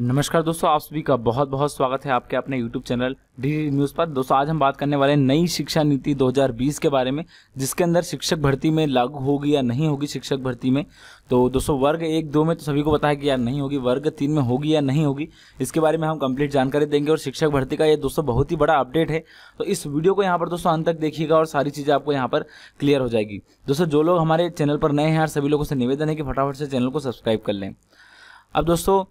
नमस्कार दोस्तों आप सभी का बहुत बहुत स्वागत है आपके अपने YouTube चैनल डी न्यूज़ पर दोस्तों आज हम बात करने वाले हैं नई शिक्षा नीति 2020 के बारे में जिसके अंदर शिक्षक भर्ती में लागू होगी या नहीं होगी शिक्षक भर्ती में तो दोस्तों वर्ग एक दो में तो सभी को पता है कि यार नहीं होगी वर्ग तीन में होगी या नहीं होगी इसके बारे में हम कंप्लीट जानकारी देंगे और शिक्षक भर्ती का ये दोस्तों बहुत ही बड़ा अपडेट है तो इस वीडियो को यहाँ पर दोस्तों अंत तक देखिएगा और सारी चीज़ें आपको यहाँ पर क्लियर हो जाएगी दोस्तों जो लोग हमारे चैनल पर नए हैं यार सभी लोगों से निवेदन है कि फटाफट से चैनल को सब्सक्राइब कर लें अब दोस्तों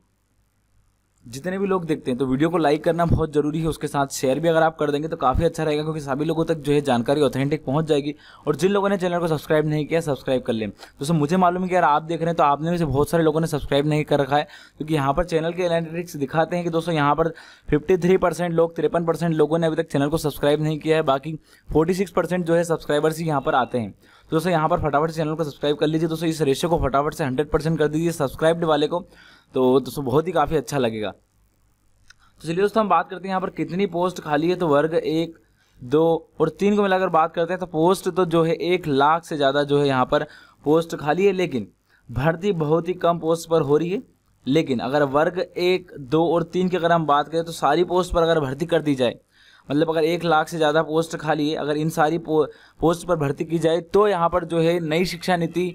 जितने भी लोग देखते हैं तो वीडियो को लाइक करना बहुत ज़रूरी है उसके साथ शेयर भी अगर आप कर देंगे तो काफ़ी अच्छा रहेगा क्योंकि सभी लोगों तक जो है जानकारी ऑथेंटिक पहुंच जाएगी और जिन लोगों ने चैनल को सब्सक्राइब नहीं किया सब्सक्राइब कर लें दोस्तों मुझे मालूम है कि यार आप देख रहे हैं तो आपने में से बहुत सारे लोगों ने सब्सक्राइब नहीं कर रखा है क्योंकि यहाँ पर चैनल के एनालिटिक्स दिखाते हैं कि दोस्तों यहाँ पर फिफ्टी लोग तिरपन लोगों ने अभी तक चैनल को सब्सक्राइब नहीं किया है बाकी फोर्टी जो है सब्सक्राइबर्स ही यहाँ पर आते हैं तो दोस्तों यहाँ पर फटाफट चैनल को सब्सक्राइब कर लीजिए दोस्तों इस रेशियो को फटाफट से हंड्रेड कर दीजिए सब्सक्राइब्ड वाले को तो दोस्तों बहुत ही काफ़ी अच्छा लगेगा तो चलिए दोस्तों हम बात करते हैं यहाँ पर कितनी पोस्ट खाली है तो वर्ग एक दो और तीन को मिलाकर बात करते हैं तो पोस्ट तो जो है एक लाख से ज़्यादा जो है यहाँ पर पोस्ट खाली है लेकिन भर्ती बहुत ही कम पोस्ट पर हो रही है लेकिन अगर वर्ग एक दो और तीन की अगर हम बात करें तो सारी पोस्ट पर अगर भर्ती कर दी जाए मतलब अगर एक लाख से ज़्यादा पोस्ट खाली है अगर इन सारी पो, पोस्ट पर भर्ती की जाए तो यहाँ पर जो है नई शिक्षा नीति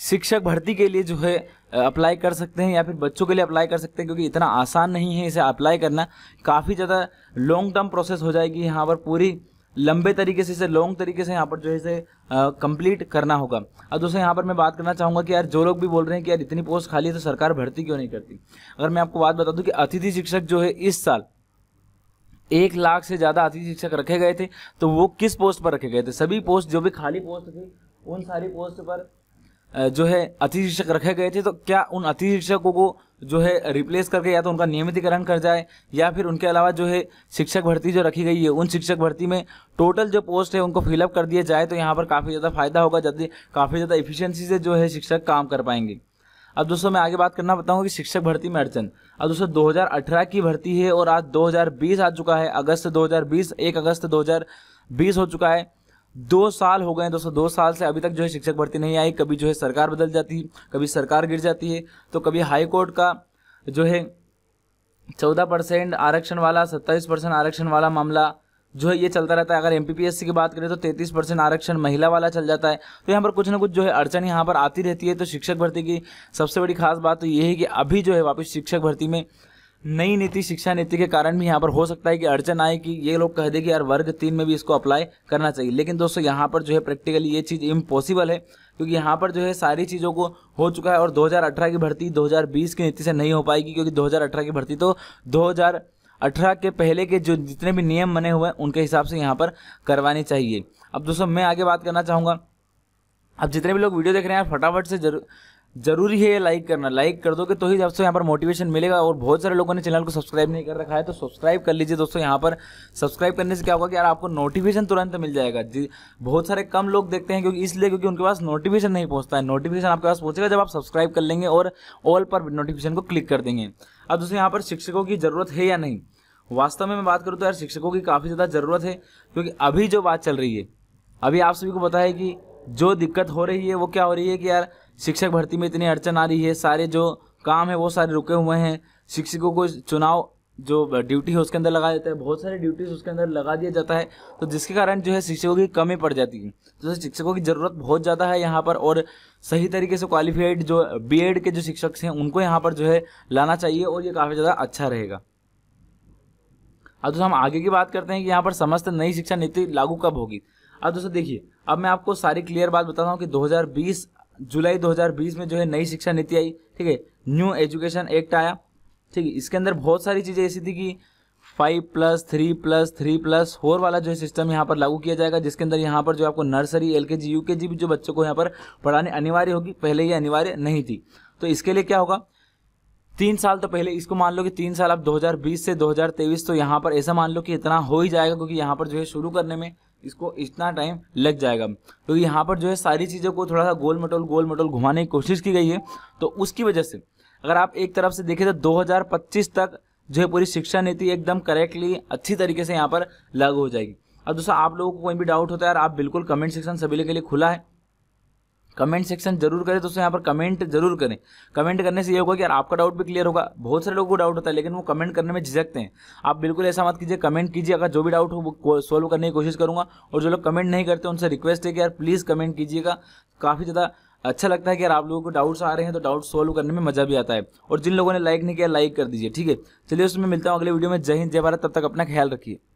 शिक्षक भर्ती के लिए जो है अप्लाई कर सकते हैं या फिर बच्चों के लिए अप्लाई कर सकते हैं क्योंकि इतना आसान नहीं है इसे अप्लाई करना काफ़ी ज़्यादा लॉन्ग टर्म प्रोसेस हो जाएगी यहाँ पर पूरी लंबे तरीके से इसे लॉन्ग तरीके से यहाँ पर जो है इसे कंप्लीट करना होगा अब दोस्तों यहाँ पर मैं बात करना चाहूँगा कि यार जो लोग भी बोल रहे हैं कि यार इतनी पोस्ट खाली है तो सरकार भर्ती क्यों नहीं करती अगर मैं आपको बात बता दूँ कि अतिथि शिक्षक जो है इस साल एक लाख से ज़्यादा अतिथि शिक्षक रखे गए थे तो वो किस पोस्ट पर रखे गए थे सभी पोस्ट जो भी खाली पोस्ट थी उन सारी पोस्ट पर जो है अति शिक्षक रखे गए थे तो क्या उन अति शिक्षकों को जो है रिप्लेस करके या तो उनका नियमितीकरण कर जाए या फिर उनके अलावा जो है शिक्षक भर्ती जो रखी गई है उन शिक्षक भर्ती में टोटल जो पोस्ट है उनको फिलअप कर दिया जाए तो यहाँ पर काफ़ी ज़्यादा फायदा होगा जल्दी काफ़ी ज़्यादा इफिशियंसी से जो है शिक्षक काम कर पाएंगे अब दोस्तों मैं आगे बात करना बताऊँगा कि शिक्षक भर्ती में अड़चन अब दोस्तों दो की भर्ती है और आज दो आ चुका है अगस्त 2020 एक अगस्त दो हो चुका है दो साल हो गए दोस्तों दो साल से अभी तक जो है शिक्षक भर्ती नहीं आई कभी जो है सरकार बदल जाती है कभी सरकार गिर जाती है तो कभी हाई कोर्ट का जो है चौदह परसेंट आरक्षण वाला सत्ताईस परसेंट आरक्षण वाला मामला जो है ये चलता रहता है अगर एम की बात करें तो तैंतीस परसेंट आरक्षण महिला वाला चल जाता है तो यहाँ पर कुछ ना कुछ जो है अड़चन यहाँ पर आती रहती है तो शिक्षक भर्ती की सबसे बड़ी खास बात तो ये है कि अभी जो है वापस शिक्षक भर्ती में नई नीति शिक्षा नीति के कारण भी यहाँ पर हो सकता है कि अड़चन आए कि ये लोग कह दे कि यार वर्ग तीन में भी इसको अप्लाई करना चाहिए लेकिन दोस्तों यहाँ पर जो है प्रैक्टिकली ये चीज़ इम्पॉसिबल है क्योंकि यहाँ पर जो है सारी चीज़ों को हो चुका है और 2018 की भर्ती 2020 की नीति से नहीं हो पाएगी क्योंकि 2018 की भर्ती तो 2018 के पहले के जो जितने भी नियम बने हुए हैं उनके हिसाब से यहाँ पर करवानी चाहिए अब दोस्तों मैं आगे बात करना चाहूँगा अब जितने भी लोग वीडियो देख रहे हैं फटाफट से जरूर जरूरी है लाइक करना लाइक कर दोगे तो ही जब से यहाँ पर मोटिवेशन मिलेगा और बहुत सारे लोगों ने चैनल को सब्सक्राइब नहीं कर रखा है तो सब्सक्राइब कर लीजिए दोस्तों यहाँ पर सब्सक्राइब करने से क्या होगा कि यार आपको नोटिफिकेशन तुरंत मिल जाएगा जी बहुत सारे कम लोग देखते हैं क्योंकि इसलिए क्योंकि उनके पास नोटिफिकेशन नहीं पहुँचता है नोटिफिकेशन आपके पास पहुँचेगा जब आप सब्सक्राइब कर लेंगे और ऑल पर नोटिफिकेशन को क्लिक कर देंगे अब दोस्तों यहाँ पर शिक्षकों की ज़रूरत है या नहीं वास्तव में मैं बात करूँ तो यार शिक्षकों की काफ़ी ज़्यादा ज़रूरत है क्योंकि अभी जो बात चल रही है अभी आप सभी को पता है कि जो दिक्कत हो रही है वो क्या हो रही है कि यार शिक्षक भर्ती में इतनी अड़चन आ रही है सारे जो काम है वो सारे रुके हुए हैं शिक्षकों को चुनाव जो ड्यूटी है उसके अंदर लगाया जाता है बहुत सारे ड्यूटीज उसके अंदर लगा दिया जाता है तो जिसके कारण जो है शिक्षकों की कमी पड़ जाती है तो शिक्षकों की ज़रूरत बहुत ज़्यादा है यहाँ पर और सही तरीके से क्वालिफाइड जो बीएड के जो शिक्षक हैं उनको यहाँ पर जो है लाना चाहिए और ये काफ़ी ज़्यादा अच्छा रहेगा अब दोस्तों हम आगे की बात करते हैं कि यहाँ पर समस्त नई शिक्षा नीति लागू कब होगी अब दोस्तों देखिए अब मैं आपको सारी क्लियर बात बताता हूँ कि 2020 जुलाई 2020 में जो है नई शिक्षा नीति आई ठीक है न्यू एजुकेशन एक्ट आया ठीक है इसके अंदर बहुत सारी चीज़ें ऐसी थी कि five plus three plus three plus four वाला जो है सिस्टम यहाँ पर लागू किया जाएगा जिसके अंदर यहाँ पर जो आपको नर्सरी एल के जी यू के जी भी जो बच्चों को यहाँ पर पढ़ाने अनिवार्य होगी पहले ये अनिवार्य नहीं थी तो इसके लिए क्या होगा तीन साल तो पहले इसको मान लो कि तीन साल आप 2020 से 2023 तो यहाँ पर ऐसा मान लो कि इतना हो ही जाएगा क्योंकि यहाँ पर जो है शुरू करने में इसको इतना टाइम लग जाएगा तो यहाँ पर जो है सारी चीज़ों को थोड़ा सा गोल मटोल गोल मटोल घुमाने की कोशिश की गई है तो उसकी वजह से अगर आप एक तरफ से देखें तो 2025 तक जो है पूरी शिक्षा नीति एकदम करेक्टली अच्छी तरीके से यहाँ पर लागू हो जाएगी और दूसरा आप लोगों को कोई भी डाउट होता है यार आप बिल्कुल कमेंट सेक्शन सभी के लिए खुला है कमेंट सेक्शन जरूर करें दोस्तों यहाँ पर कमेंट जरूर करें कमेंट करने से ये होगा कि यार आपका डाउट भी क्लियर होगा बहुत सारे लोगों को डाउट होता है लेकिन वो कमेंट करने में झिझकते हैं आप बिल्कुल ऐसा मत कीजिए कमेंट कीजिए अगर जो भी डाउट हो वो सॉल्व करने की कोशिश करूँगा और जो लोग कमेंट नहीं करते उनसे रिक्वेस्ट है कि यार प्लीज़ कमेंट कीजिएगा काफ़ी ज़्यादा अच्छा लगता है कि यार आप लोगों को डाउट्स आ रहे हैं तो डाउट सॉल्व करने में मजा भी आता है और जिन लोगों ने लाइक नहीं किया लाइक कर दीजिए ठीक है चलिए उसमें मिलता हूँ अगले वीडियो में जय हिंद जय भारत तब तक अपना ख्याल रखिए